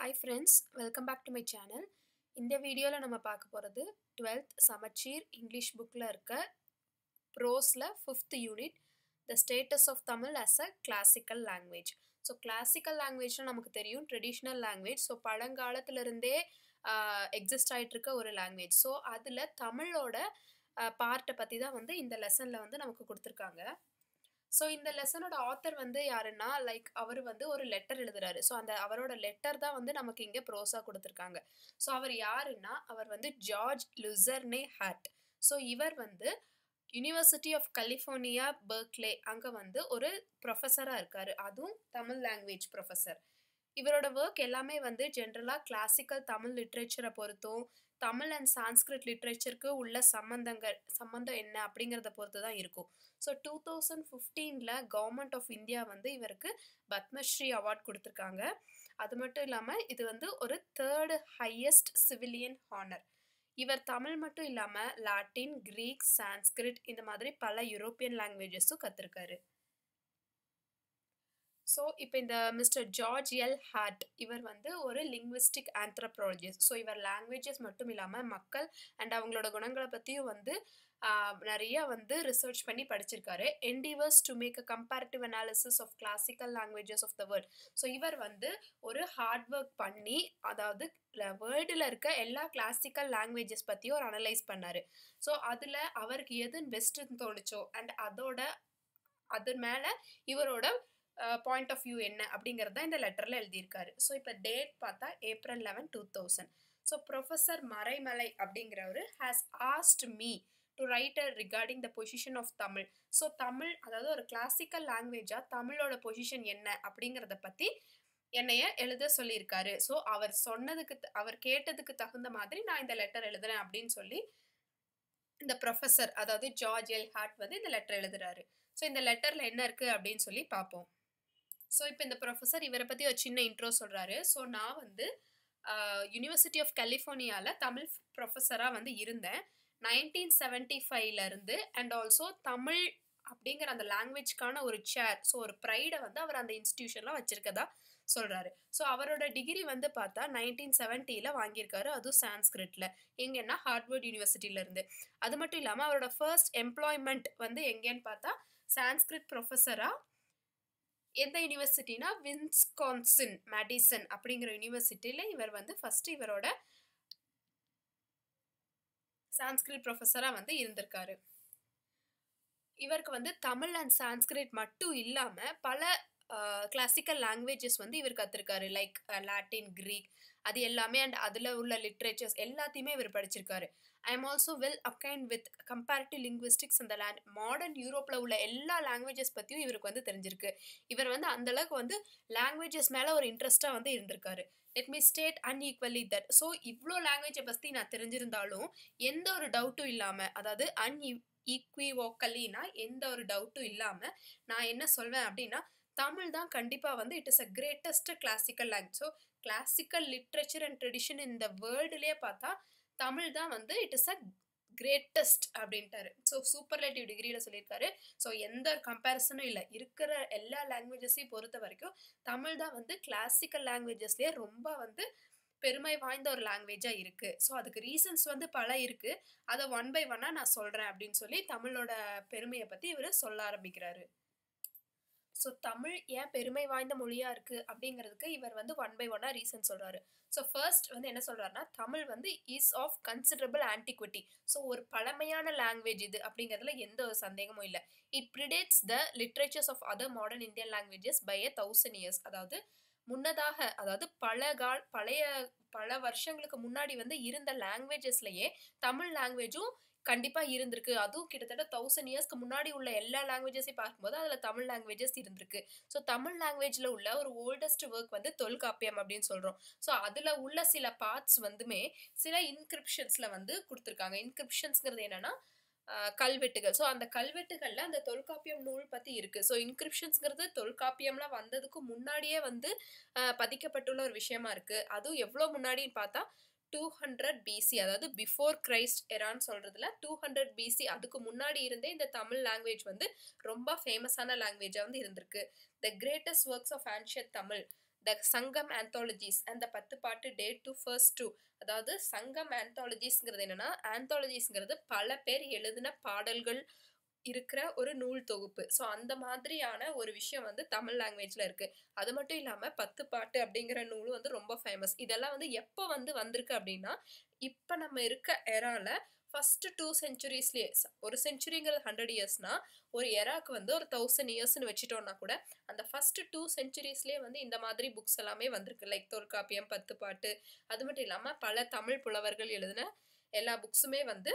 Hi friends welcome back to my channel இந்த வீடியோவில் நம்ம பார்க்க போகிறது டுவெல்த் சமச்சீர் இங்கிலீஷ் புக்கில் இருக்க ப்ரோஸில் fifth unit the status of Tamil as a classical language so classical லாங்குவேஜ்னால் நமக்கு தெரியும் ட்ரெடிஷ்னல் லாங்குவேஜ் ஸோ பழங்காலத்திலிருந்தே எக்ஸிஸ்ட் ஆகிட்டுருக்க ஒரு லாங்குவேஜ் ஸோ அதில் தமிழோட பார்ட்டை பற்றி தான் வந்து இந்த லெசனில் வந்து நமக்கு கொடுத்துருக்காங்க ஸோ இந்த லெசனோட ஆத்தர் வந்து யாருன்னா லைக் அவர் வந்து ஒரு லெட்டர் எழுதுறாரு ஸோ அந்த அவரோட லெட்டர் தான் வந்து நமக்கு இங்கே ப்ரோஸாக கொடுத்துருக்காங்க ஸோ அவர் யாருன்னா அவர் வந்து ஜார்ஜ் லுசர்னே ஹேட் ஸோ இவர் வந்து யூனிவர்சிட்டி ஆஃப் கலிஃபோர்னியா பர்க்லே அங்கே வந்து ஒரு ப்ரொஃபஸராக இருக்கார் அதுவும் தமிழ் லாங்குவேஜ் ப்ரொஃபஸர் இவரோட ஒர்க் எல்லாமே வந்து ஜென்ரலாக கிளாசிக்கல் தமிழ் லிட்ரேச்சரை பொறுத்தும் தமிழ் அண்ட் சான்ஸ்கிரிட் லிட்ரேச்சருக்கு உள்ள சம்மந்தங்கள் சம்மந்தம் என்ன அப்படிங்கிறத பொறுத்து தான் இருக்கும் ஸோ டூ தௌசண்ட் ஃபிஃப்டீனில் கவர்மெண்ட் ஆஃப் இந்தியா வந்து இவருக்கு பத்மஸ்ரீ அவார்ட் கொடுத்துருக்காங்க அது மட்டும் இல்லாமல் இது வந்து ஒரு தேர்டு ஹையஸ்ட் சிவிலியன் ஹானர் இவர் தமிழ் மட்டும் இல்லாமல் லாட்டின் கிரீக் சான்ஸ்கிரிட் இந்த மாதிரி பல யூரோப்பியன் லாங்குவேஜஸும் கற்றுருக்காரு ஸோ இப்போ இந்த மிஸ்டர் ஜார்ஜ் எல் ஹார்ட் இவர் வந்து ஒரு லிங்விஸ்டிக் ஆந்த்ரப்ரோலஜிஸ்ட் ஸோ இவர் லாங்குவேஜஸ் மட்டும் இல்லாமல் மக்கள் அண்ட் அவங்களோட குணங்களை பற்றியும் வந்து நிறைய வந்து ரிசர்ச் பண்ணி படிச்சிருக்காரு endeavours to make a comparative analysis of classical languages of the world so இவர் வந்து ஒரு ஹார்ட் ஒர்க் பண்ணி அதாவது வேர்ல்டில் இருக்க எல்லா கிளாசிக்கல் லாங்குவேஜஸ் பற்றியும் ஒரு அனலைஸ் பண்ணார் ஸோ அதில் அவருக்கு எதுன்னு பெஸ்ட்டுன்னு தோணுச்சோ அண்ட் அதோட அது மேலே இவரோட பாயிண்ட் ஆஃப் வியூ என்ன அப்படிங்கிறது தான் இந்த லெட்டரில் எழுதியிருக்காரு ஸோ இப்போ டேட் பார்த்தா April eleven two thousand so professor Maraimalai அப்படிங்கிறவர் has asked me to writer regarding the position of Tamil so Tamil அதாவது ஒரு கிளாசிக்கல் லாங்குவேஜாக தமிழோட பொசிஷன் என்ன அப்படிங்கிறத பற்றி என்னைய எழுத சொல்லியிருக்காரு ஸோ அவர் சொன்னதுக்கு அவர் கேட்டதுக்கு தகுந்த மாதிரி நான் இந்த லெட்டர் எழுதுறேன் அப்படின்னு சொல்லி இந்த ப்ரொஃபஸர் அதாவது ஜார்ஜ் எல் ஹார்ட் வந்து இந்த லெட்டர் எழுதுறாரு ஸோ இந்த லெட்டரில் என்ன இருக்குது அப்படின்னு சொல்லி பார்ப்போம் ஸோ இப்போ இந்த ப்ரொஃபஸர் இவரை பற்றி ஒரு சின்ன இன்ட்ரோ சொல்கிறாரு ஸோ நான் வந்து யூனிவர்சிட்டி ஆஃப் கலிஃபோர்னியாவில் தமிழ் ப்ரொஃபஸராக வந்து இருந்தேன் நைன்டீன் செவன்டி ஃபைவ்லேருந்து அண்ட் ஆல்சோ தமிழ் அப்படிங்கிற அந்த லாங்குவேஜ்க்கான ஒரு சேர் ஸோ ஒரு ப்ரைடை வந்து அவர் அந்த இன்ஸ்டியூஷனில் வச்சுருக்கதா சொல்கிறாரு ஸோ அவரோட டிகிரி வந்து பார்த்தா நைன்டீன் செவன்ட்டியில் வாங்கியிருக்காரு அதுவும் சான்ஸ்கிரிட்டில் எங்கன்னா ஹார்ட்வர்ட் யூனிவர்சிட்டியிலேருந்து அது மட்டும் இல்லாமல் அவரோட ஃபர்ஸ்ட் எம்ப்ளாய்மெண்ட் வந்து எங்கேன்னு பார்த்தா சான்ஸ்கிரிட் ப்ரொஃபஸராக எந்த யூனிவர்சிட்டினா வின்ஸ்கான்சின் மேடிசன் அப்படிங்கிற யூனிவர்சிட்டியில் இவர் வந்து ஃபஸ்ட்டு இவரோட சான்ஸ்கிரிட் ப்ரொஃபஸராக வந்து இருந்திருக்காரு இவருக்கு வந்து தமிழ் அண்ட் சான்ஸ்கிரிட் மட்டும் இல்லாமல் பல கிளாசிக்கல் லாங்குவேஜஸ் வந்து இவர் கற்றுருக்காரு லைக் லாட்டின் க்ரீக் அது எல்லாமே அண்ட் அதில் உள்ள லிட்ரேச்சர்ஸ் எல்லாத்தையுமே இவர் படிச்சிருக்காரு I am also well acquainted with comparative linguistics அந்த லேண்ட் மாடர்ன் யூரோப்பில் உள்ள எல்லா லாங்குவேஜஸ் பற்றியும் இவருக்கு வந்து தெரிஞ்சிருக்கு இவர் வந்து அந்தளவுக்கு வந்து லாங்குவேஜஸ் மேலே ஒரு இன்ட்ரெஸ்ட்டாக வந்து இருந்திருக்காரு let me state unequivocally that so இவ்வளோ லாங்குவேஜை பற்றி நான் தெரிஞ்சிருந்தாலும் எந்த ஒரு டவுட்டும் இல்லாமல் அதாவது அன்இ ஈக்குவோக்கலினா எந்த ஒரு டவுட்டும் இல்லாமல் நான் என்ன சொல்வேன் அப்படின்னா தமிழ் தான் கண்டிப்பாக வந்து it is a greatest classical language so classical literature and tradition இந்த வேர்ல்டுலேயே பார்த்தா தமிழ் தான் வந்து இட் இஸ் அ கிரேட்டஸ்ட் அப்படின்ட்டாரு ஸோ சூப்பர்லேட்டிவ் டிகிரியில் சொல்லியிருக்காரு ஸோ எந்த கம்பேரிசனும் இல்லை இருக்கிற எல்லா லாங்குவேஜஸையும் பொறுத்த வரைக்கும் தமிழ் தான் வந்து கிளாசிக்கல் லாங்குவேஜஸ்லேயே ரொம்ப வந்து பெருமை வாய்ந்த ஒரு லாங்குவேஜாக இருக்குது ஸோ அதுக்கு ரீசன்ஸ் வந்து பல இருக்குது அதை ஒன் பை ஒன்னாக நான் சொல்கிறேன் அப்படின்னு சொல்லி தமிழோட பெருமையை பற்றி இவர் சொல்ல ஆரம்பிக்கிறாரு ஸோ தமிழ் ஏன் பெருமை வாய்ந்த மொழியாக இருக்குது அப்படிங்கிறதுக்கு இவர் வந்து ஒன் பை ஒன்னாக ரீசன் சொல்கிறாரு ஸோ ஃபர்ஸ்ட் வந்து என்ன சொல்கிறாருன்னா தமிழ் வந்து is of considerable antiquity so ஒரு பழமையான லாங்குவேஜ் இது அப்படிங்கிறதுல எந்த ஒரு சந்தேகமும் இல்லை it predates the literatures of other modern Indian languages by a thousand years அதாவது முன்னதாக அதாவது பல கால் பழைய பல வருஷங்களுக்கு முன்னாடி வந்து இருந்த லாங்குவேஜஸ்லயே தமிழ் லாங்குவேஜும் கண்டிப்பாக இருந்திருக்கு அதுவும் கிட்டத்தட்ட தௌசண்ட் இயர்ஸ்க்கு முன்னாடி உள்ள எல்லா லாங்குவேஜஸையும் பார்க்கும்போது அதில் தமிழ் லாங்குவேஜஸ் இருந்திருக்கு ஸோ தமிழ் லாங்குவேஜில் உள்ள ஒரு ஓல்டஸ்ட் ஒர்க் வந்து தொல்காப்பியம் அப்படின்னு சொல்கிறோம் ஸோ அதில் உள்ள சில பார்ட்ஸ் வந்துமே சில இன்கிரிப்ஷன்ஸில் வந்து கொடுத்துருக்காங்க இன்கிரிப்ஷன்ஸ்ங்கிறது என்னென்னா கல்வெட்டுகள் ஸோ அந்த கல்வெட்டுகளில் அந்த தொல்காப்பியம் நூல் பற்றி இருக்குது ஸோ இன்கிரிப்ஷன்ஸ்ங்கிறது தொல்காப்பியம்லாம் வந்ததுக்கு முன்னாடியே வந்து பதிக்கப்பட்டுள்ள ஒரு விஷயமா இருக்குது அதுவும் எவ்வளோ முன்னாடின்னு பார்த்தா டூ ஹண்ட்ரட் பிசி அதாவது பிஃபோர் கிரைஸ்ட் எரான்னு சொல்கிறதுல டூ ஹண்ட்ரட் பிசி அதுக்கு முன்னாடி இருந்தே இந்த தமிழ் லாங்குவேஜ் வந்து ரொம்ப ஃபேமஸான லாங்குவேஜாக வந்து இருந்திருக்கு the greatest works of ancient Tamil the Sangam anthologies அந்த பத்து பாட்டு டே டு ஃபர்ஸ்ட் டூ அதாவது சங்கம் ஆந்தாலஜிஸ்ங்கிறது என்னென்னா ஆந்தாலஜிஸ்ங்கிறது பல பேர் எழுதின பாடல்கள் இருக்கிற ஒரு நூல் தொகுப்பு ஸோ அந்த மாதிரியான ஒரு விஷயம் வந்து தமிழ் லாங்குவேஜில் இருக்குது அது மட்டும் இல்லாமல் பத்து பாட்டு அப்படிங்கிற நூலும் வந்து ரொம்ப ஃபேமஸ் இதெல்லாம் வந்து எப்போ வந்து வந்திருக்கு அப்படின்னா இப்போ நம்ம இருக்க எராவில் ஃபஸ்ட்டு டூ செஞ்சுரிஸ்லேயே ஒரு சென்ச்சுரிங்கிறது ஹண்ட்ரட் இயர்ஸ்னால் ஒரு எராக்கு வந்து ஒரு தௌசண்ட் இயர்ஸ்னு வச்சுட்டோம்னா கூட அந்த ஃபஸ்ட்டு டூ செஞ்சுரிஸ்லேயே வந்து இந்த மாதிரி புக்ஸ் எல்லாமே வந்திருக்கு லைக் தொல்காப்பியம் பத்து பாட்டு அது மட்டும் இல்லாமல் பல தமிழ் புலவர்கள் எழுதின எல்லா புக்ஸுமே வந்து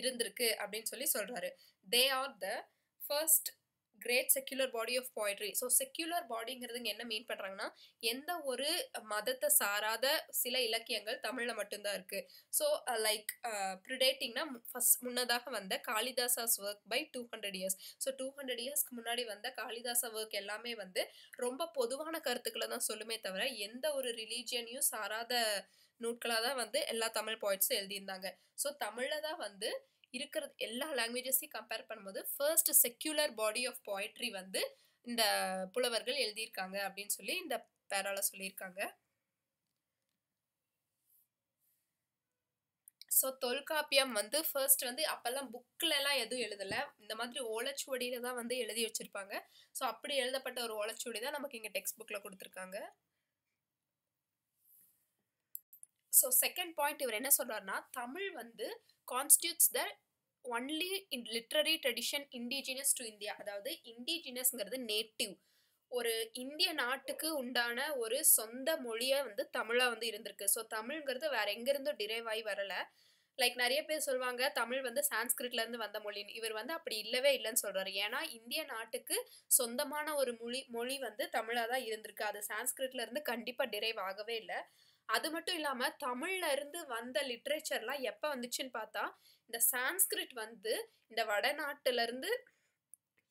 இருந்திருக்கு அப்படின்னு சொல்லி சொல்கிறாரு they are the first great secular body of poetry so secular பாடிங்கிறதுங்க என்ன மீன் பண்ணுறாங்கன்னா எந்த ஒரு மதத்தை சாராத சில இலக்கியங்கள் தமிழில் மட்டும்தான் இருக்குது ஸோ லைக் ப்ரிடேட்டிங்னா ஃபஸ்ட் முன்னதாக வந்த Kalidasa's work by two hundred years so two hundred இயர்ஸ்க்கு முன்னாடி வந்த காளிதாசா ஒர்க் எல்லாமே வந்து ரொம்ப பொதுவான கருத்துக்களை தான் சொல்லுமே தவிர எந்த ஒரு ரிலீஜியனையும் சாராத நூட்களாக தான் வந்து எல்லா தமிழ் போய்ட்ஸும் எழுதியிருந்தாங்க ஸோ தமிழில் தான் வந்து இருக்கிறது எல்லா லாங்குவேஜஸையும் கம்பேர் பண்ணும்போது first secular body of poetry வந்து இந்த புலவர்கள் எழுதியிருக்காங்க அப்படின்னு சொல்லி இந்த பேரால சொல்லியிருக்காங்க ஸோ தொல்காப்பியம் வந்து ஃபர்ஸ்ட் வந்து அப்போல்லாம் புக்கிலலாம் எதுவும் எழுதலை இந்த மாதிரி ஓலைச்சுவடியில் தான் வந்து எழுதி வச்சுருப்பாங்க ஸோ அப்படி எழுதப்பட்ட ஒரு ஓலைச்சுவடி தான் நமக்கு இங்கே டெக்ஸ்ட் புக்கில் கொடுத்துருக்காங்க ஸோ செகண்ட் பாயிண்ட் இவர் என்ன சொல்கிறாருன்னா தமிழ் வந்து constitutes the only in literary tradition indigenous to India அதாவது இண்டிஜினஸ்ங்கிறது நேட்டிவ் ஒரு இந்திய நாட்டுக்கு உண்டான ஒரு சொந்த மொழியை வந்து தமிழாக வந்து இருந்திருக்கு ஸோ தமிழ்ங்கிறது வேற எங்கேருந்தும் டிரைவ் ஆகி வரலை லைக் நிறைய பேர் சொல்லுவாங்க தமிழ் வந்து சான்ஸ்கிரிட்லேருந்து வந்த மொழின்னு இவர் வந்து அப்படி இல்லவே இல்லைன்னு சொல்கிறார் ஏன்னா இந்திய நாட்டுக்கு சொந்தமான ஒரு மொழி மொழி வந்து தமிழாக தான் இருந்திருக்கு அது சான்ஸ்கிரிட்லேருந்து கண்டிப்பாக டிரைவ் ஆகவே இல்லை அது மட்டும் இல்லாமல் தமிழ்ல இருந்து வந்த லிட்ரேச்சர்லாம் எப்போ வந்துச்சுன்னு பார்த்தா இந்த சான்ஸ்கிரிட் வந்து இந்த வடநாட்டிலேருந்து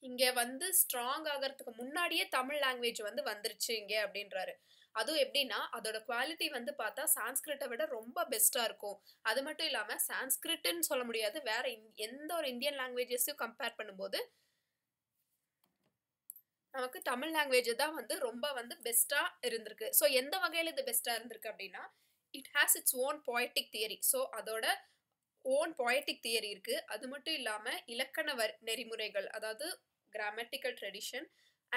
இங்கே வந்து ஸ்ட்ராங் ஆகிறதுக்கு முன்னாடியே தமிழ் லாங்குவேஜ் வந்து வந்துருச்சு இங்கே அப்படின்றாரு அதுவும் எப்படின்னா அதோட குவாலிட்டி வந்து பார்த்தா சான்ஸ்கிரிட்டை விட ரொம்ப பெஸ்ட்டாக இருக்கும் அது மட்டும் இல்லாமல் சான்ஸ்கிரிட்டுன்னு சொல்ல முடியாது வேற எந்த ஒரு இந்தியன் லாங்குவேஜஸையும் கம்பேர் பண்ணும்போது நமக்கு தமிழ் லாங்குவேஜ் தான் வந்து ரொம்ப வந்து பெஸ்ட்டாக இருந்திருக்கு ஸோ எந்த வகையில் இது பெஸ்ட்டாக இருந்திருக்கு அப்படின்னா it has its own poetic theory so அதோட ஓன் பொயட்டிக் தியரி இருக்குது அது மட்டும் இல்லாமல் இலக்கண வர் நெறிமுறைகள் அதாவது grammatical tradition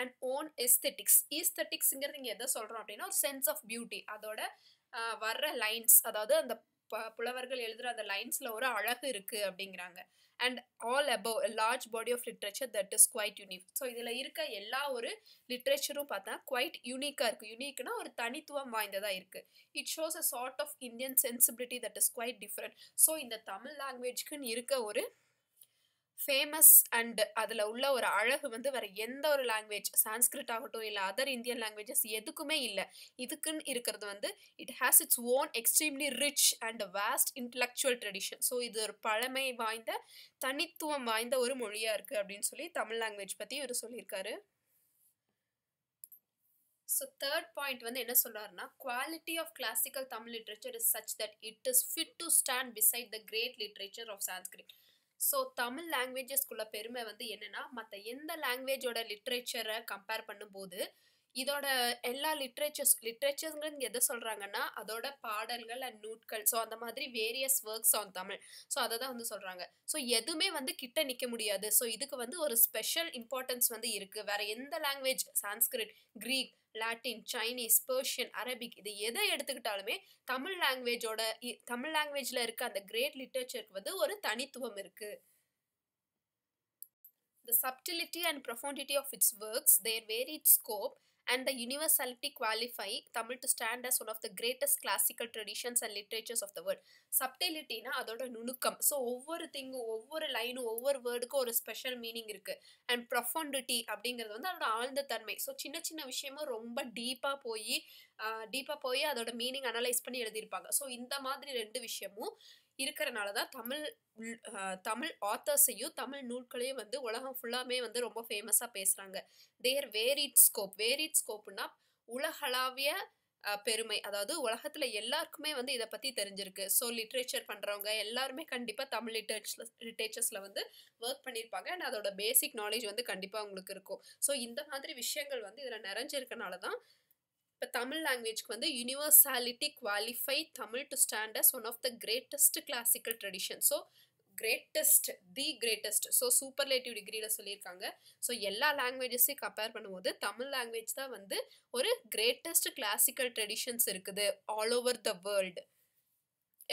and own aesthetics ஈஸ்தெட்டிக்ஸுங்கிறது இங்கே எதை சொல்கிறோம் அப்படின்னா ஒரு சென்ஸ் ஆஃப் பியூட்டி அதோட வர்ற லைன்ஸ் அதாவது அந்த புலவர்கள் எழுதுகிற அந்த லைன்ஸில் ஒரு அழகு இருக்குது அப்படிங்கிறாங்க and all above large body of literature that is quite unique so இதில் இருக்க எல்லா ஒரு லிட்ரேச்சரும் பார்த்தா குவைட் யூனிக்காக இருக்குது யூனிக்னா ஒரு தனித்துவம் வாய்ந்ததாக இருக்குது it shows a sort of Indian sensibility that is quite different so இந்த தமிழ் லாங்குவேஜ்க்குன்னு இருக்க ஒரு ஃபேமஸ் அண்ட் அதில் உள்ள ஒரு அழகு வந்து வேறு எந்த ஒரு லாங்குவேஜ் சான்ஸ்கிரிட் ஆகட்டும் இல்லை அதர் இந்தியன் லாங்குவேஜஸ் எதுக்குமே இல்லை இதுக்குன்னு இருக்கிறது வந்து it has its own extremely rich and vast intellectual tradition so இது ஒரு பழமை வாய்ந்த தனித்துவம் வாய்ந்த ஒரு மொழியாக இருக்குது அப்படின்னு சொல்லி தமிழ் லாங்குவேஜ் பற்றி இவர் சொல்லியிருக்காரு ஸோ தேர்ட் பாயிண்ட் வந்து என்ன சொல்கிறாருன்னா quality of classical Tamil literature is such that it is fit to stand beside the great literature of Sanskrit so Tamil லாங்குவேஜஸ்க்குள்ள பெருமை வந்து என்னென்னா மற்ற எந்த லாங்குவேஜோட லிட்ரேச்சரை கம்பேர் பண்ணும்போது இதோட எல்லா லிட்ரேச்சர்ஸ் லிட்ரேச்சர்ஸ்ங்கிறது எதை சொல்கிறாங்கன்னா அதோட பாடல்கள் அண்ட் நூட்கள் ஸோ அந்த மாதிரி various works on Tamil so அதை தான் வந்து சொல்கிறாங்க ஸோ எதுவுமே வந்து கிட்ட நிற்க முடியாது ஸோ இதுக்கு வந்து ஒரு ஸ்பெஷல் இம்பார்ட்டன்ஸ் வந்து இருக்குது வேறு எந்த language Sanskrit Greek Latin Chinese Persian Arabic இது எதை எடுத்துக்கிட்டாலுமே தமிழ் லாங்குவேஜோட தமிழ் லாங்குவேஜில் இருக்க அந்த கிரேட் லிட்டரேச்சருக்கு வந்து ஒரு தனித்துவம் இருக்குது The subtlety and profundity of its works, their varied scope, and the universality qualify Tamil to stand as one of the greatest classical traditions and literatures of the world. சப்டிலிட்டினா அதோட நுணுக்கம் ஸோ ஒவ்வொரு திங்கும் ஒவ்வொரு லைனும் ஒவ்வொரு வேர்டுக்கும் ஒரு ஸ்பெஷல் மீனிங் இருக்குது அண்ட் ப்ரொஃபாண்டிட்டி அப்படிங்கிறது வந்து அதோட ஆழ்ந்த தன்மை ஸோ சின்ன சின்ன விஷயமும் ரொம்ப டீப்பாக போய் டீப்பாக போய் அதோட மீனிங் அனலைஸ் பண்ணி எழுதியிருப்பாங்க ஸோ இந்த மாதிரி ரெண்டு விஷயமும் இருக்கிறனால தான் தமிழ் தமிழ் ஆத்தர்ஸையும் தமிழ் நூல்களையும் வந்து உலகம் ஃபுல்லாமே வந்து ரொம்ப ஃபேமஸாக பேசுகிறாங்க தேர் வேரிட் ஸ்கோப் வேரிட் ஸ்கோப்னா உலகளாவிய பெருமை அதாவது உலகத்தில் எல்லாருக்குமே வந்து இதை பற்றி தெரிஞ்சிருக்கு ஸோ லிட்ரேச்சர் பண்ணுறவங்க எல்லாருமே கண்டிப்பாக தமிழ் லிட்ரேச்சர் லிட்ரேச்சர்ஸில் வந்து ஒர்க் பண்ணியிருப்பாங்க அண்ட் அதோட பேசிக் நாலேஜ் வந்து கண்டிப்பாக அவங்களுக்கு இருக்கும் ஸோ இந்த மாதிரி விஷயங்கள் வந்து இதில் நிறைஞ்சிருக்கனால தான் இப்போ தமிழ் லாங்குவேஜ்க்கு வந்து universality qualify Tamil to stand as one of the greatest classical tradition so greatest the greatest so superlative டிகிரியில் சொல்லியிருக்காங்க ஸோ எல்லா லாங்குவேஜஸையும் கம்பேர் பண்ணும்போது தமிழ் லாங்குவேஜ் தான் வந்து ஒரு கிரேட்டஸ்ட் கிளாசிக்கல் ட்ரெடிஷன்ஸ் இருக்குது all over the world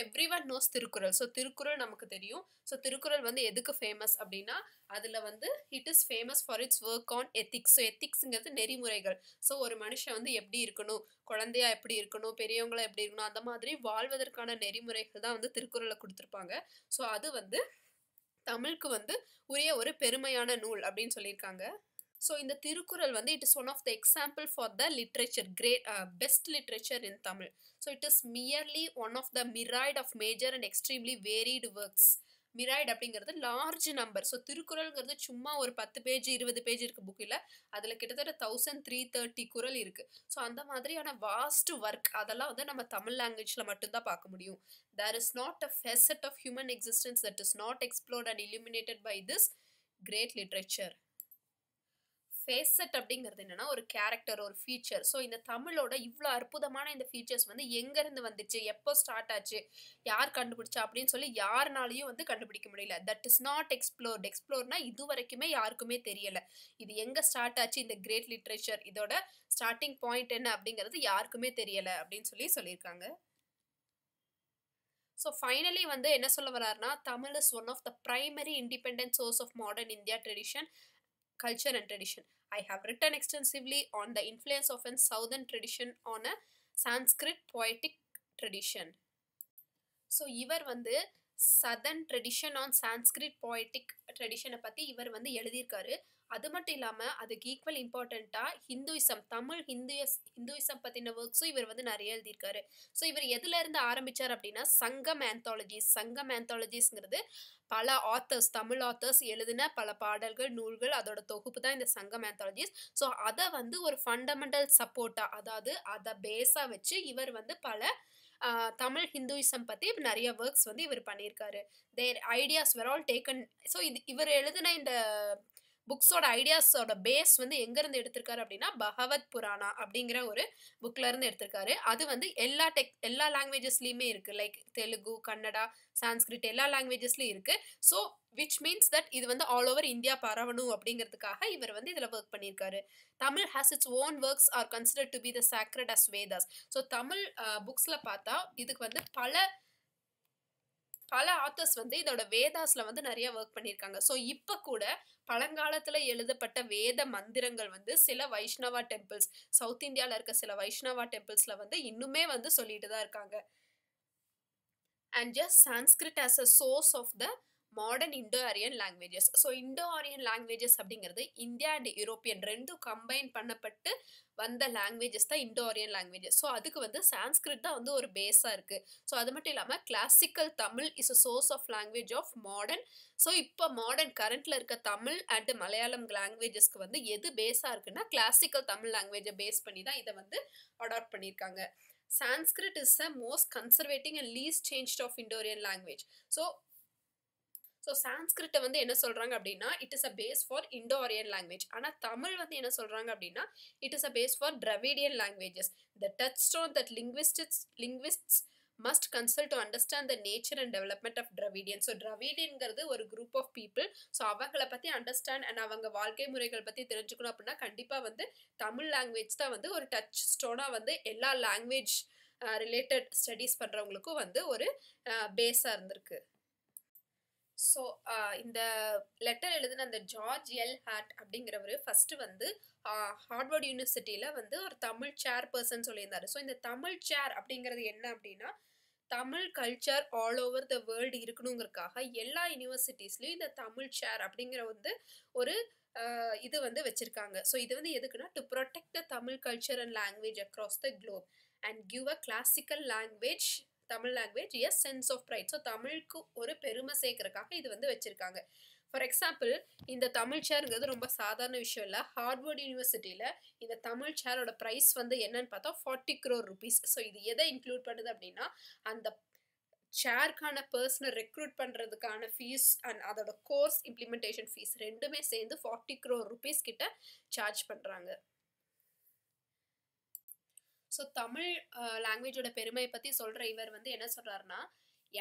every one knows Thirukkural so Thirukkural நமக்கு தெரியும் ஸோ திருக்குறள் வந்து எதுக்கு ஃபேமஸ் அப்படின்னா அதில் வந்து it is famous for its work on ethics so எத்திக்ஸுங்கிறது நெறிமுறைகள் ஸோ ஒரு மனுஷன் வந்து எப்படி இருக்கணும் குழந்தையா எப்படி இருக்கணும் பெரியவங்களா எப்படி இருக்கணும் அந்த மாதிரி வாழ்வதற்கான நெறிமுறைகள் தான் வந்து திருக்குறளில் கொடுத்துருப்பாங்க ஸோ அது வந்து தமிழுக்கு வந்து உரிய ஒரு பெருமையான நூல் அப்படின்னு சொல்லியிருக்காங்க ஸோ இந்த திருக்குறள் வந்து it is one of the example for the literature great best literature in Tamil so it is merely one of the myriad of major and extremely varied works myriad அப்படிங்கிறது லார்ஜ் நம்பர் ஸோ திருக்குறள்ங்கிறது சும்மா ஒரு பத்து page இருபது page இருக்குது புக்கில் அதில் கிட்டத்தட்ட thousand three thirty குரல் இருக்குது ஸோ அந்த மாதிரியான வாஸ்ட் ஒர்க் அதெல்லாம் வந்து நம்ம தமிழ் லாங்குவேஜில் மட்டும்தான் பார்க்க முடியும் there is not a facet of human existence that is not explored and illuminated by this great literature facet அப்படிங்கிறது என்னென்னா ஒரு கேரக்டர் ஒரு ஃபீச்சர் ஸோ இந்த தமிழோட இவ்வளோ அற்புதமான இந்த ஃபீச்சர்ஸ் வந்து எங்கேருந்து வந்துச்சு எப்போ ஸ்டார்ட் ஆச்சு யார் கண்டுபிடிச்சா அப்படின்னு சொல்லி யாருனாலையும் வந்து கண்டுபிடிக்க முடியல தட் இஸ் நாட் எக்ஸ்ப்ளோர்ட் எக்ஸ்ப்ளோர்னா இது வரைக்குமே யாருக்குமே தெரியலை இது எங்கே ஸ்டார்ட் ஆச்சு இந்த கிரேட் லிட்ரேச்சர் இதோட ஸ்டார்டிங் பாயிண்ட் என்ன அப்படிங்கிறது யாருக்குமே தெரியலை அப்படின்னு சொல்லி சொல்லியிருக்காங்க ஸோ ஃபைனலி வந்து என்ன சொல்ல வர்றாருனா Tamil is one of the primary independent source of modern India tradition culture and tradition. I have written extensively on the influence of an southern tradition on a Sanskrit poetic tradition. So இவர் வந்து southern tradition on Sanskrit poetic ட்ரெடிஷனை பற்றி இவர் வந்து எழுதியிருக்காரு அது மட்டும் இல்லாமல் அதுக்கு ஈக்குவல் இம்பார்ட்டண்ட்டாக ஹிந்துயிசம் தமிழ் ஹிந்துயஸ் ஹிந்துயிசம் பற்றின ஒர்க்ஸும் இவர் வந்து நிறைய எழுதியிருக்காரு ஸோ இவர் எதுலேருந்து ஆரம்பித்தார் அப்படின்னா சங்கம் ஆந்தாலஜிஸ் சங்கம் ஆந்தாலஜிஸ்ங்கிறது பல ஆத்தர்ஸ் தமிழ் ஆத்தர்ஸ் எழுதின பல பாடல்கள் நூல்கள் அதோட தொகுப்பு தான் இந்த சங்கம் ஆந்தாலஜிஸ் ஸோ அதை வந்து ஒரு ஃபண்டமெண்டல் சப்போர்ட்டாக அதாவது அதை பேஸாக வச்சு இவர் வந்து பல தமிழ் ஹிந்துயிசம் பற்றி நிறைய ஒர்க்ஸ் வந்து இவர் பண்ணியிருக்காரு their ideas were all taken so இது இவர் எழுதின இந்த புக்ஸோட ஐடியாஸோட பேஸ் வந்து எங்கேருந்து எடுத்திருக்காரு அப்படின்னா பகவத் புராணா அப்படிங்கிற ஒரு புக்லேருந்து எடுத்திருக்காரு அது வந்து எல்லா டெக் எல்லா லாங்குவேஜஸ்லேயுமே இருக்குது லைக் தெலுங்கு கன்னடா சான்ஸ்கிரிட் எல்லா லாங்குவேஜஸ்லையும் இருக்குது ஸோ விச் மீன்ஸ் தட் இது வந்து ஆல் ஓவர் இந்தியா பரவணும் அப்படிங்கிறதுக்காக இவர் வந்து இதில் ஒர்க் பண்ணியிருக்காரு Tamil has its own works are consider to be the sacred as Vedas so Tamil புக்ஸில் பார்த்தா இதுக்கு வந்து பல பல ஆத்தர்ஸ் வந்து இதோட வேதாஸில் வந்து நிறைய ஒர்க் பண்ணியிருக்காங்க ஸோ இப்போ கூட பழங்காலத்தில் எழுதப்பட்ட வேத மந்திரங்கள் வந்து சில வைஷ்ணவா டெம்பிள்ஸ் சவுத் இந்தியாவில் இருக்க சில வைஷ்ணவா டெம்பிள்ஸில் வந்து இன்னுமே வந்து சொல்லிட்டு தான் இருக்காங்க and just Sanskrit as a source of the modern Indo Aryan languages so Indo Aryan languages அப்படிங்கிறது இந்தியா அண்ட் யூரோப்பியன் ரெண்டும் கம்பைன் பண்ணப்பட்டு வந்த லாங்குவேஜஸ் தான் இண்டோ ஆரியன் லாங்குவேஜஸ் ஸோ அதுக்கு வந்து சான்ஸ்கிரிட் தான் வந்து ஒரு பேஸாக இருக்குது ஸோ அது மட்டும் இல்லாமல் classical Tamil is a source of language of modern so இப்போ மாடர்ன் கரண்ட்டில் இருக்க தமிழ் அண்ட் மலையாளம் லாங்குவேஜஸ்க்கு வந்து எது பேஸாக இருக்குன்னா கிளாசிக்கல் தமிழ் லாங்குவேஜை பேஸ் பண்ணி தான் இதை வந்து அடாப்ட் பண்ணியிருக்காங்க Sanskrit is a most conservating and least change of Indo Aryan language so so சான்ஸ்கிரிட்டை வந்து என்ன சொல்கிறாங்க அப்படின்னா it is a base for Indo Aryan language ஆனால் தமிழ் வந்து என்ன சொல்கிறாங்க அப்படின்னா it is a base for Dravidian languages the touchstone that linguistics linguists must consult to understand the nature and development of Dravidian so ட்ரவிடியன்கிறது ஒரு group of people so அவங்களை பற்றி understand and அவங்க வாழ்க்கை முறைகள் பற்றி தெரிஞ்சுக்கணும் அப்படின்னா கண்டிப்பாக வந்து தமிழ் லாங்குவேஜ் தான் வந்து ஒரு டச் ஸ்டோனாக வந்து எல்லா லாங்குவேஜ் ரிலேட்டட் ஸ்டடீஸ் பண்ணுறவங்களுக்கும் வந்து ஒரு பேஸாக இருந்திருக்கு ஸோ uh, இந்த லெட்டர் எழுதின அந்த ஜார்ஜ் எல் ஹேட் அப்படிங்கிறவர் ஃபஸ்ட்டு வந்து ஹார்ட்வர்ட் uh, யூனிவர்சிட்டியில் வந்து ஒரு தமிழ் சேர் பர்சன் சொல்லியிருந்தார் ஸோ இந்த தமிழ் சேர் அப்படிங்கிறது என்ன அப்படின்னா Tamil culture all over the world இருக்கணுங்கிறதுக்காக எல்லா யூனிவர்சிட்டிஸ்லேயும் இந்த தமிழ் சேர் அப்படிங்கிற வந்து ஒரு uh, இது வந்து வச்சுருக்காங்க ஸோ இது வந்து எதுக்குன்னா to protect the Tamil culture and language across the globe and give a classical language Tamil language as sense of pride so தமிழுக்கு ஒரு பெருமை சேர்க்கறக்காக இது வந்து வச்சுருக்காங்க ஃபார் எக்ஸாம்பிள் இந்த தமிழ் சேருங்கிறது ரொம்ப சாதாரண விஷயம் இல்லை ஹார்வர்ட் யூனிவர்சிட்டியில் இந்த தமிழ் சேரோட ப்ரைஸ் வந்து என்னன்னு பார்த்தா ஃபார்ட்டி க்ரோர் ருபீஸ் ஸோ இது எதை இன்க்ளூட் பண்ணுது அப்படின்னா அந்த சேர்க்கான பர்சனை ரெக்ரூட் பண்ணுறதுக்கான ஃபீஸ் அண்ட் அதோட கோர்ஸ் இம்ப்ளிமெண்டேஷன் ஃபீஸ் ரெண்டுமே சேர்ந்து ஃபார்ட்டி க்ரோர் ருபீஸ் கிட்ட சார்ஜ் பண்ணுறாங்க ஸோ தமிழ் லாங்குவேஜோட பெருமையை பற்றி சொல்கிற இவர் வந்து என்ன சொல்கிறாருன்னா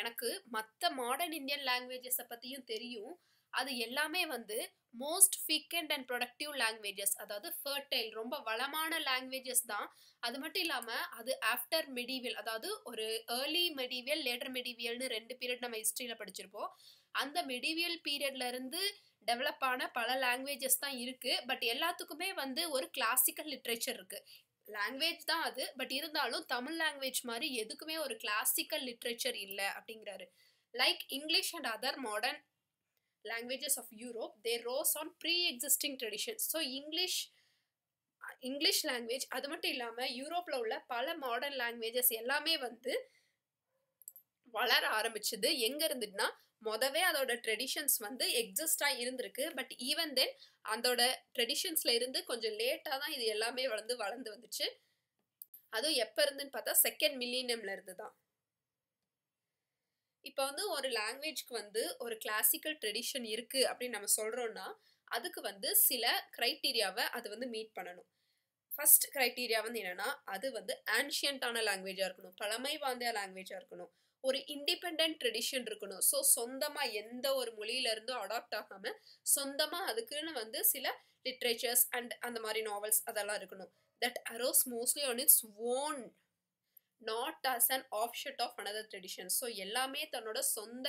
எனக்கு மற்ற மாடர்ன் இந்தியன் லாங்குவேஜஸை பற்றியும் தெரியும் அது எல்லாமே வந்து most fecund and productive languages அதாவது ஃபர்டைல் ரொம்ப வளமான லாங்குவேஜஸ் தான் அது மட்டும் இல்லாமல் அது ஆஃப்டர் மெடிவியல் அதாவது ஒரு ஏர்லி மெடிவியல் லேட்டர் மெடிவியல்னு ரெண்டு பீரியட் நம்ம ஹிஸ்ட்ரியில் படிச்சிருப்போம் அந்த மெடிவியல் பீரியட்லேருந்து டெவலப் ஆன பல லாங்குவேஜஸ் தான் இருக்குது பட் எல்லாத்துக்குமே வந்து ஒரு கிளாசிக்கல் லிட்ரேச்சர் இருக்குது லாங்குவேஜ் தான் அது பட் இருந்தாலும் தமிழ் லாங்குவேஜ் மாதிரி எதுக்குமே ஒரு கிளாசிக்கல் லிட்ரேச்சர் இல்லை அப்படிங்கிறாரு like English and other modern languages of Europe they rose on pre existing traditions so English English language அது மட்டும் இல்லாமல் யூரோப்பில் உள்ள பல மாடர்ன் லாங்குவேஜஸ் எல்லாமே வந்து வளர ஆரம்பிச்சது எங்கே இருந்துன்னா மொதவே அதோட ட்ரெடிஷன்ஸ் வந்து எக்ஸிஸ்டாக இருந்திருக்கு பட் ஈவன் தென் அதோட ட்ரெடிஷன்ஸில் இருந்து கொஞ்சம் லேட்டாக தான் இது எல்லாமே வளர்ந்து வளர்ந்து வந்துச்சு அதுவும் எப்போ இருந்துன்னு பார்த்தா செகண்ட் மில்லினியம்ல இருந்து தான் இப்போ வந்து ஒரு லாங்குவேஜ்க்கு வந்து ஒரு கிளாசிக்கல் ட்ரெடிஷன் இருக்குது அப்படின்னு நம்ம சொல்கிறோன்னா அதுக்கு வந்து சில க்ரைட்டீரியாவை அது வந்து மீட் பண்ணணும் ஃபஸ்ட் க்ரைட்டீரியா வந்து என்னென்னா அது வந்து ஆன்ஷியண்ட்டான லாங்குவேஜாக இருக்கணும் பழமை வாய்ந்த லாங்குவேஜாக இருக்கணும் ஒரு இண்டிபெண்ட் ட்ரெடிஷன் இருக்கணும் ஸோ சொந்தமாக எந்த ஒரு மொழியிலிருந்தும் அடாப்ட் ஆகாமல் சொந்தமாக அதுக்குன்னு வந்து சில லிட்ரேச்சர்ஸ் அண்ட் அந்த மாதிரி நாவல்ஸ் அதெல்லாம் இருக்கணும் that arose mostly on its own not as an offshoot of another tradition so எல்லாமே தன்னோட சொந்த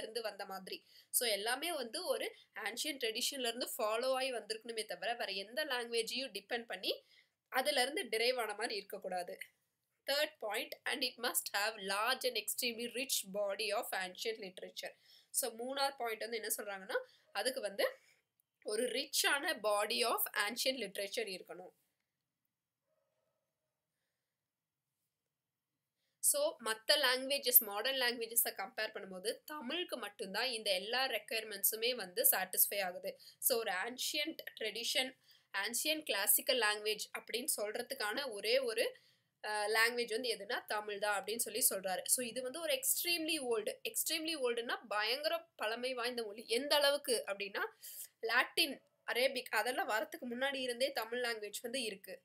இருந்து வந்த மாதிரி ஸோ எல்லாமே வந்து ஒரு ஆன்ஷியன் ட்ரெடிஷன்லேருந்து ஃபாலோ ஆகி வந்திருக்கணுமே தவிர வேறு எந்த லாங்குவேஜையும் டிபெண்ட் பண்ணி அதுலேருந்து டிரைவ் ஆன மாதிரி இருக்கக்கூடாது third point and it must have large and extremely rich body of ancient literature so மூணாவது பாயிண்ட் வந்து என்ன சொல்கிறாங்கன்னா அதுக்கு வந்து ஒரு ரிச்சான பாடி ஆஃப் ஆன்ஷியன் லிட்ரேச்சர் இருக்கணும் ஸோ மற்ற லாங்குவேஜஸ் மாடர்ன் லாங்குவேஜஸை கம்பேர் பண்ணும்போது தமிழுக்கு மட்டும்தான் இந்த எல்லா ரெக்குயர்மெண்ட்ஸுமே வந்து சாட்டிஸ்ஃபை ஆகுது ஸோ ஒரு ancient tradition ancient classical language அப்படின்னு சொல்கிறதுக்கான ஒரே ஒரு லாங்குவேஜ் வந்து எதுனா தமிழ் தான் அப்படின்னு சொல்லி சொல்கிறாரு ஸோ இது வந்து ஒரு எக்ஸ்ட்ரீம்லி ஓல்டு எக்ஸ்ட்ரீம்லி ஓல்டுன்னா பயங்கர பழமை வாய்ந்த மொழி எந்த அளவுக்கு அப்படின்னா லாட்டின் அரேபிக் அதெல்லாம் வரத்துக்கு முன்னாடி இருந்தே தமிழ் லாங்குவேஜ் வந்து இருக்குது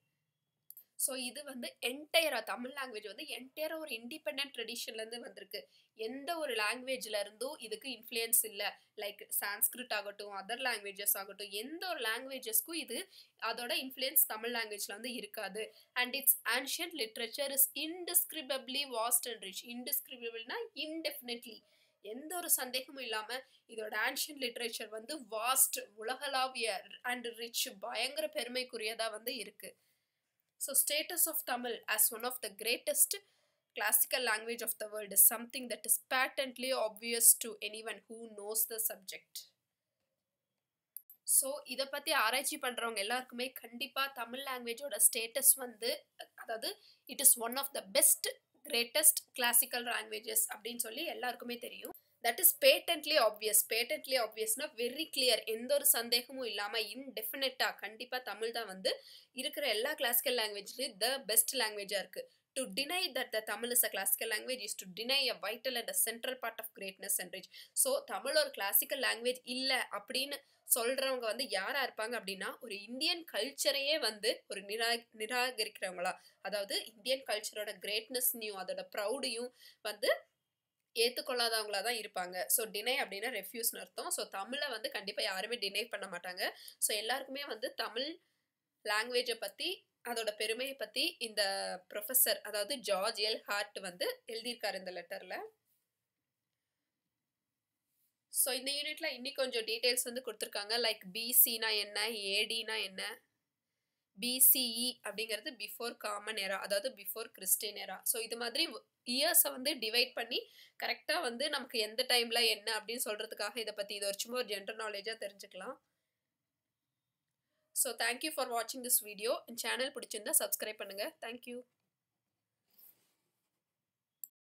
ஸோ இது வந்து என்டையராக தமிழ் லாங்குவேஜ் வந்து என்டையராக ஒரு இண்டிபெண்ட் ட்ரெடிஷன்லேருந்து வந்திருக்கு எந்த ஒரு லாங்குவேஜ்ல இருந்தும் இதுக்கு இன்ஃப்ளூயன்ஸ் இல்லை லைக் சான்ஸ்கிரிட் ஆகட்டும் அதர் லாங்குவேஜஸ் ஆகட்டும் எந்த ஒரு லாங்குவேஜஸ்க்கும் இது அதோட இன்ஃப்ளூயன்ஸ் தமிழ் லாங்குவேஜில் வந்து இருக்காது and its ancient literature is indescribably vast and rich இன்டிஸ்கிரிபபிள்னா இன்டெஃபினெட்லி எந்த ஒரு சந்தேகமும் இல்லாமல் இதோட ஆன்ஷியன் லிட்ரேச்சர் வந்து வாஸ்ட் உலகளாவிய அண்ட் ரிச் பயங்கர பெருமைக்குரியதாக வந்து இருக்குது So status of Tamil as one of the greatest classical language of the world is something that is patently obvious to anyone who knows the subject. So இதை பற்றி ஆராய்ச்சி பண்ணுறவங்க எல்லாருக்குமே கண்டிப்பாக தமிழ் லாங்குவேஜோட ஸ்டேட்டஸ் வந்து அதாவது it is one of the best greatest classical languages அப்படின்னு சொல்லி எல்லாருக்குமே தெரியும் that is patently obvious patently ஆப்வியஸ்னா வெரி கிளியர் எந்த ஒரு சந்தேகமும் இல்லாமல் இன்டெஃபினட்டாக கண்டிப்பாக தமிழ் தான் வந்து இருக்கிற எல்லா கிளாசிக்கல் லாங்குவேஜ்லேயும் த பெஸ்ட் லாங்குவேஜாக இருக்குது to deny that the Tamil is a classical language is to deny a vital and a central part of greatness and rich so Tamil ஒரு கிளாசிக்கல் லாங்குவேஜ் இல்லை அப்படின்னு சொல்கிறவங்க வந்து யாராக இருப்பாங்க அப்படின்னா ஒரு இந்தியன் கல்ச்சரையே வந்து ஒரு நிரா நிராகரிக்கிறவங்களா அதாவது இந்தியன் கல்ச்சரோட கிரேட்னஸ்னையும் அதோட ப்ரௌடையும் வந்து ஏற்றுக்கொள்ளாதவங்களாக தான் இருப்பாங்க ஸோ டினை அப்படின்னா ரெஃப்யூஸ்னு அர்த்தம் ஸோ தமிழை வந்து கண்டிப்பாக யாருமே டினை பண்ண மாட்டாங்க ஸோ எல்லாருக்குமே வந்து தமிழ் லாங்குவேஜை பற்றி அதோட பெருமையை பற்றி இந்த ப்ரொஃபஸர் அதாவது ஜார்ஜ் எல் ஹார்ட் வந்து எழுதியிருக்கார் இந்த லெட்டரில் ஸோ இந்த யூனிட்ல இன்னி கொஞ்சம் டீட்டெயில்ஸ் வந்து கொடுத்துருக்காங்க லைக் பிசினா என்ன ஏடினா என்ன பிசிஇ e அப்படிங்கிறது பிஃபோர் காமன் ஏரா அதாவது பிஃபோர் கிறிஸ்டின் ஏரா ஸோ இது மாதிரி இயர்ஸை வந்து டிவைட் பண்ணி கரெக்டாக வந்து நமக்கு எந்த டைமில் என்ன அப்படின்னு சொல்கிறதுக்காக இதை பற்றி இது ஒரு சும்மா ஒரு ஜென்ரல் நாலேஜாக தெரிஞ்சுக்கலாம் ஸோ தேங்க்யூ ஃபார் வாட்சிங் திஸ் வீடியோ என் சேனல் பிடிச்சிருந்தா சப்ஸ்கிரைப் பண்ணுங்கள் தேங்க்யூ